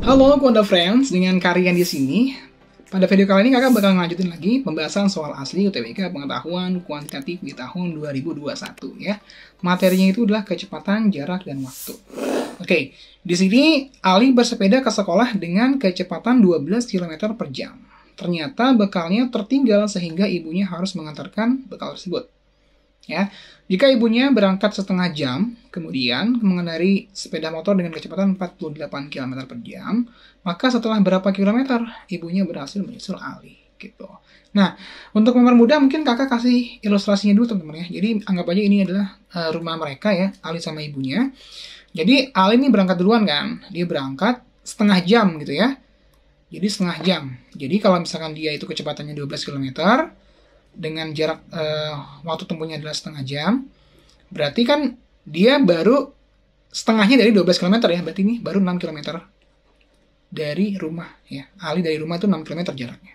Halo Kuanda Friends, dengan Karian di sini. Pada video kali ini kakak bakal ngelanjutin lagi pembahasan soal asli UTBK pengetahuan kuantitatif di tahun 2021 ya. Materinya itu adalah kecepatan, jarak, dan waktu. Oke, di sini Ali bersepeda ke sekolah dengan kecepatan 12 km per jam. Ternyata bekalnya tertinggal sehingga ibunya harus mengantarkan bekal tersebut. Ya, jika ibunya berangkat setengah jam, kemudian mengendarai sepeda motor dengan kecepatan 48 km per jam, maka setelah berapa kilometer ibunya berhasil menyusul Ali gitu. Nah, untuk mempermudah mungkin kakak kasih ilustrasinya dulu teman-teman ya. Jadi anggap aja ini adalah uh, rumah mereka ya, Ali sama ibunya. Jadi Ali ini berangkat duluan kan, dia berangkat setengah jam gitu ya. Jadi setengah jam. Jadi kalau misalkan dia itu kecepatannya 12 km, dengan jarak uh, waktu tempuhnya adalah setengah jam, berarti kan dia baru setengahnya dari 12 km ya, berarti ini baru 6 km dari rumah ya. Ali dari rumah itu 6 km jaraknya.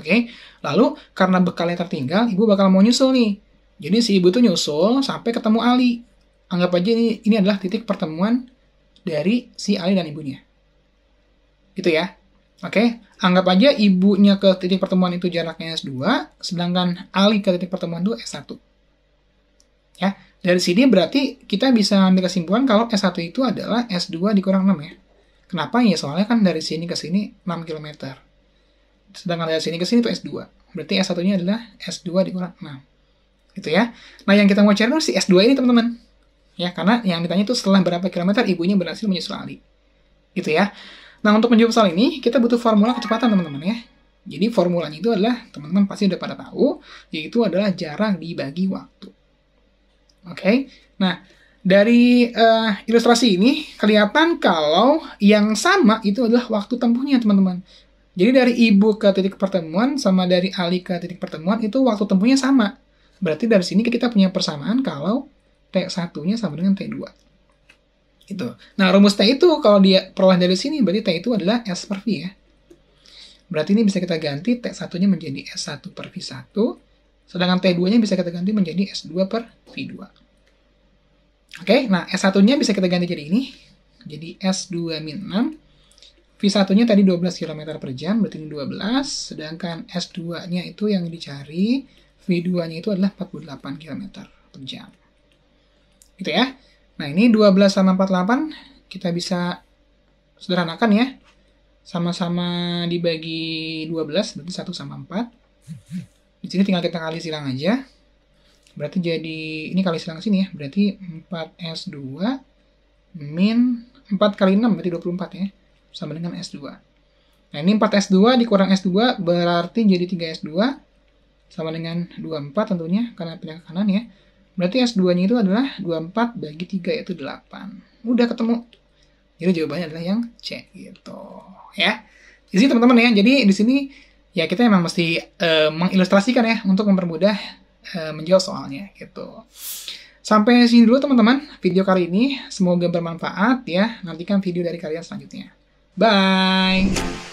Oke, lalu karena bekalnya tertinggal, ibu bakal mau nyusul nih. Jadi si ibu tuh nyusul sampai ketemu Ali. Anggap aja ini, ini adalah titik pertemuan dari si Ali dan ibunya. Gitu ya. Oke, okay? anggap aja ibunya ke titik pertemuan itu jaraknya S2, sedangkan Ali ke titik pertemuan itu S1. Ya, dari sini berarti kita bisa ambil kesimpulan kalau S1 itu adalah S2 dikurang 6 ya. Kenapa? Ya soalnya kan dari sini ke sini 6 km. Sedangkan dari sini ke sini itu S2. Berarti S1-nya adalah S2 dikurang 6. Gitu ya. Nah, yang kita mau cari si S2 ini, teman-teman. Ya, karena yang ditanya itu setelah berapa kilometer ibunya berhasil menyusul Ali. Gitu ya. Nah, untuk menjawab soal ini, kita butuh formula kecepatan, teman-teman ya. Jadi, formulanya itu adalah, teman-teman pasti sudah pada tahu, yaitu adalah jarak dibagi waktu. Oke, okay? nah, dari uh, ilustrasi ini, kelihatan kalau yang sama itu adalah waktu tempuhnya, teman-teman. Jadi, dari ibu ke titik pertemuan sama dari Ali ke titik pertemuan itu waktu tempuhnya sama. Berarti dari sini kita punya persamaan kalau T1-nya sama dengan T2. Itu. Nah, rumus T itu kalau dia peroleh dari sini, berarti T itu adalah S per V ya. Berarti ini bisa kita ganti T1-nya menjadi S1 per V1, sedangkan T2-nya bisa kita ganti menjadi S2 per V2. Oke, nah S1-nya bisa kita ganti jadi ini, jadi S2 min 6. V1-nya tadi 12 km per jam, berarti ini 12, sedangkan S2-nya itu yang dicari, V2-nya itu adalah 48 km per jam. Gitu ya. Nah, ini 12 sama 48 kita bisa sederhanakan ya. Sama-sama dibagi 12, berarti 1 sama 4. Di sini tinggal kita kali silang aja. Berarti jadi, ini kali silang sini ya, berarti 4S2 min 4 kali 6, berarti 24 ya. Sama dengan S2. Nah, ini 4S2 dikurang S2 berarti jadi 3S2 sama dengan 24 tentunya karena pindah ke kanan ya. Berarti S2-nya itu adalah 24 bagi 3 yaitu 8. Udah ketemu. Jadi jawabannya adalah yang C gitu. Ya. Jadi teman-teman ya, jadi di sini ya kita emang mesti uh, mengilustrasikan ya untuk mempermudah uh, menjawab soalnya gitu. Sampai sini dulu teman-teman video kali ini. Semoga bermanfaat ya. Nantikan video dari kalian selanjutnya. Bye.